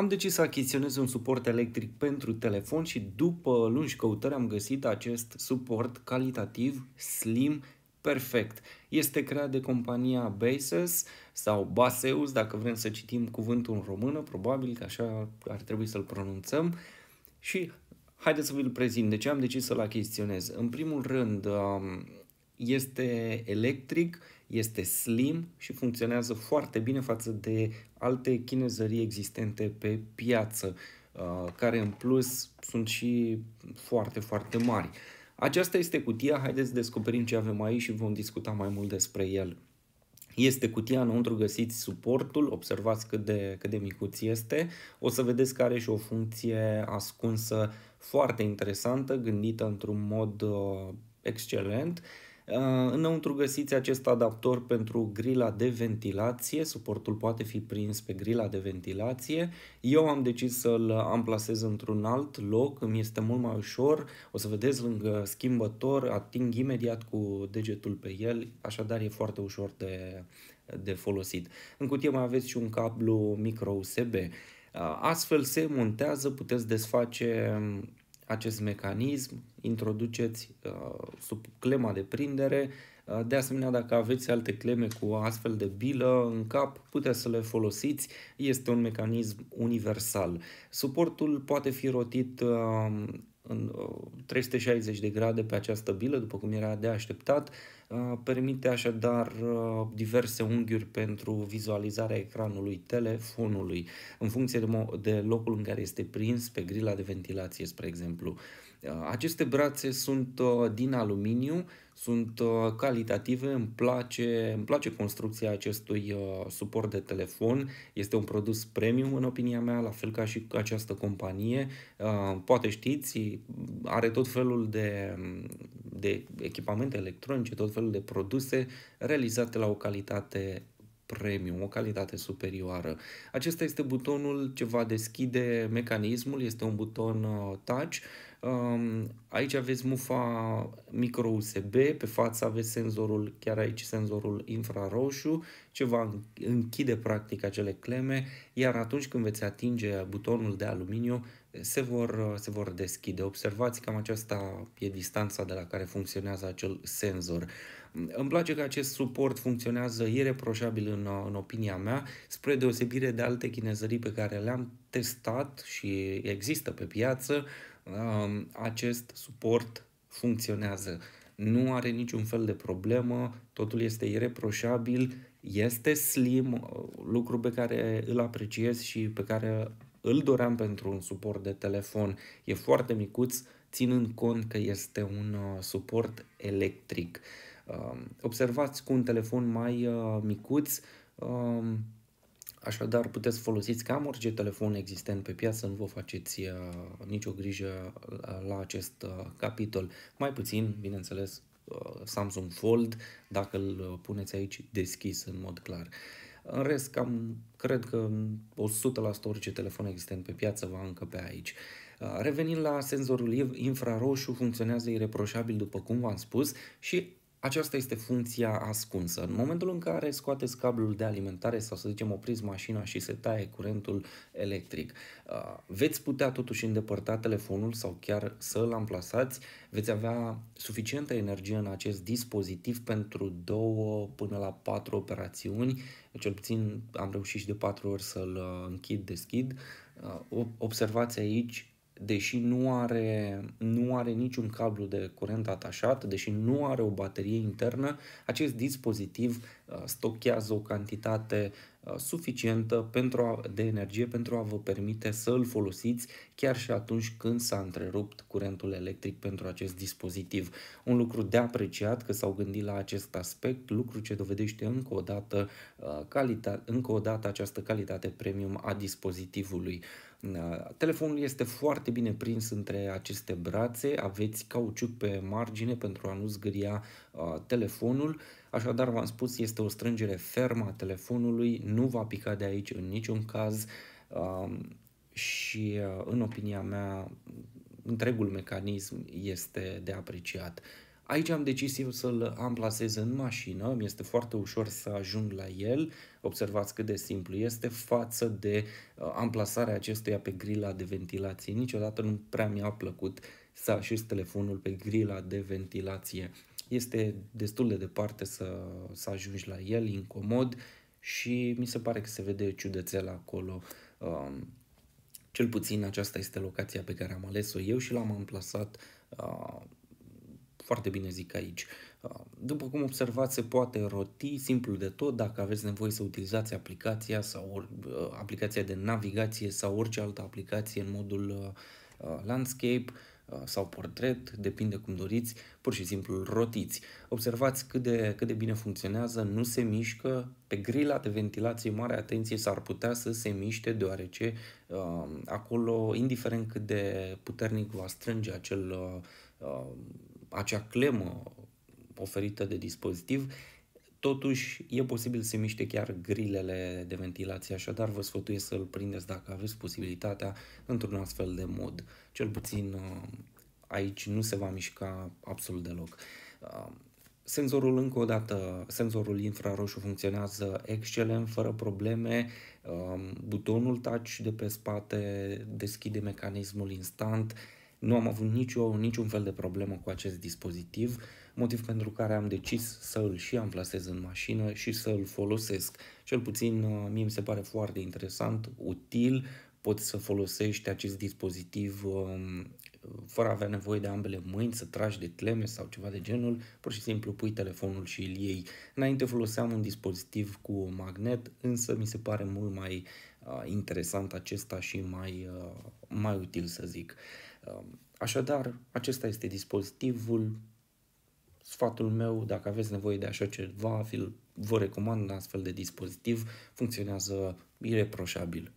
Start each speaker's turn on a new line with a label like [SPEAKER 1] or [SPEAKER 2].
[SPEAKER 1] Am decis să achiziționez un suport electric pentru telefon și după lungi căutări am găsit acest suport calitativ, slim, perfect. Este creat de compania Bases sau Baseus, dacă vrem să citim cuvântul în română, probabil că așa ar trebui să-l pronunțăm. Și haideți să vi-l prezint. De ce am decis să-l achiziționez? În primul rând, este electric, este slim și funcționează foarte bine față de alte chinezării existente pe piață, uh, care în plus sunt și foarte, foarte mari. Aceasta este cutia, haideți să descoperim ce avem aici și vom discuta mai mult despre el. Este cutia, înăuntru găsiți suportul, observați cât de, cât de micuț este. O să vedeți că are și o funcție ascunsă foarte interesantă, gândită într-un mod uh, excelent. Uh, Uh, înăuntru găsiți acest adaptor pentru grila de ventilație, suportul poate fi prins pe grila de ventilație. Eu am decis să-l amplasez într-un alt loc, îmi este mult mai ușor, o să vedeți lângă schimbător, ating imediat cu degetul pe el, așadar e foarte ușor de, de folosit. În cutie mai aveți și un cablu micro USB. Uh, astfel se montează, puteți desface um, acest mecanism, introduceți uh, sub clema de prindere. Uh, de asemenea, dacă aveți alte cleme cu astfel de bilă în cap, puteți să le folosiți. Este un mecanism universal. Suportul poate fi rotit uh, în 360 uh, de grade pe această bilă, după cum era de așteptat. Uh, permite așadar uh, diverse unghiuri pentru vizualizarea ecranului telefonului, în funcție de locul în care este prins pe grila de ventilație, spre exemplu. Uh, aceste brațe sunt din aluminiu, sunt calitative, îmi place, îmi place construcția acestui suport de telefon, este un produs premium în opinia mea, la fel ca și această companie. Poate știți, are tot felul de de echipamente electronice, tot felul de produse realizate la o calitate premium, o calitate superioară. Acesta este butonul ce va deschide mecanismul, este un buton uh, touch Aici aveți mufa micro USB, pe față aveți senzorul, chiar aici senzorul infraroșu, ce va închide practic acele cleme, iar atunci când veți atinge butonul de aluminiu, se vor, se vor deschide. Observați cam aceasta e distanța de la care funcționează acel senzor. Îmi place că acest suport funcționează ireproșabil în, în opinia mea, spre deosebire de alte chinezării pe care le-am testat și există pe piață, uh, da? acest suport funcționează. Nu are niciun fel de problemă, totul este ireproșabil, este slim, uh, lucru pe care îl apreciez și pe care îl doream pentru un suport de telefon. E foarte micuț, ținând cont că este un uh, suport electric. Um, observați cu un telefon mai uh, micuț, um, Așadar, puteți folosiți cam orice telefon existent pe piață, nu vă faceți uh, nicio grijă uh, la acest uh, capitol. Mai puțin, bineînțeles, Samsung Fold, dacă îl puneți aici deschis în mod clar. În rest, cam, cred că 100% orice telefon existent pe piață va încăpea aici. Revenind la senzorul infraroșu, funcționează ireproșabil, după cum v-am spus, și aceasta este funcția ascunsă. În momentul în care scoateți cablul de alimentare sau să zicem opriți mașina și se taie curentul electric, uh, veți putea totuși îndepărta telefonul sau chiar să îl amplasați, veți avea suficientă energie în acest dispozitiv pentru două până la patru operațiuni, cel puțin am reușit și de patru ori să-l uh, închid, deschid. Uh, observați aici deși nu are, nu are niciun cablu de curent atașat, deși nu are o baterie internă, acest dispozitiv uh, stochează o cantitate Uh, suficientă pentru a, de energie pentru a vă permite să îl folosiți chiar și atunci când s-a întrerupt curentul electric pentru acest dispozitiv. Un lucru de apreciat că s-au gândit la acest aspect, lucru ce dovedește încă o dată, uh, calita- încă o dată această calitate premium a dispozitivului. Uh, telefonul este foarte bine prins între aceste brațe, aveți cauciuc pe margine pentru a nu zgâria telefonul Așadar, v-am spus, este o strângere fermă a telefonului, nu va pica de aici în niciun caz um, și, uh, în opinia mea, întregul mecanism este de apreciat. Aici am decis eu să-l amplasez în mașină, mi este foarte ușor să ajung la el, observați cât de simplu este față de uh, amplasarea acestuia pe grila de ventilație. Niciodată nu prea mi-a plăcut să așez telefonul pe grila de ventilație este destul de departe să, să ajungi la el, incomod și mi se pare că se vede ciudățel acolo. Um, cel puțin aceasta este locația pe care am ales-o eu și l-am amplasat uh, foarte bine zic aici. Uh, după cum observați, se poate roti simplu de tot dacă aveți nevoie să utilizați aplicația sau or, uh, aplicația de navigație sau orice altă aplicație în modul uh, landscape Uh, sau portret, depinde cum doriți, pur și simplu rotiți. Observați cât de, cât de bine funcționează, nu se mișcă, pe grila de ventilație mare atenție s-ar putea să se miște deoarece uh, acolo, indiferent cât de puternic va strânge acel, uh, uh acea clemă oferită de dispozitiv, Totuși, e posibil să miște chiar grilele de ventilație, așadar vă sfătuiesc să-l prindeți dacă aveți posibilitatea într-un astfel de mod. Cel puțin uh, aici nu se va mișca absolut deloc. Uh, senzorul, încă o dată, senzorul infraroșu funcționează excelent, fără probleme. Uh, butonul touch de pe spate deschide mecanismul instant nu am avut nicio, niciun fel de problemă cu acest dispozitiv, motiv pentru care am decis să îl și amplasez în mașină și să îl folosesc. Cel puțin uh, mie mi se pare foarte interesant, util, poți să folosești acest dispozitiv um, fără a avea nevoie de ambele mâini, să tragi de tleme sau ceva de genul, pur și simplu pui telefonul și îl iei. Înainte foloseam un dispozitiv cu magnet, însă mi se pare mult mai interesant acesta și mai, mai util să zic. Așadar, acesta este dispozitivul, sfatul meu, dacă aveți nevoie de așa ceva, vă recomand un astfel de dispozitiv, funcționează ireproșabil.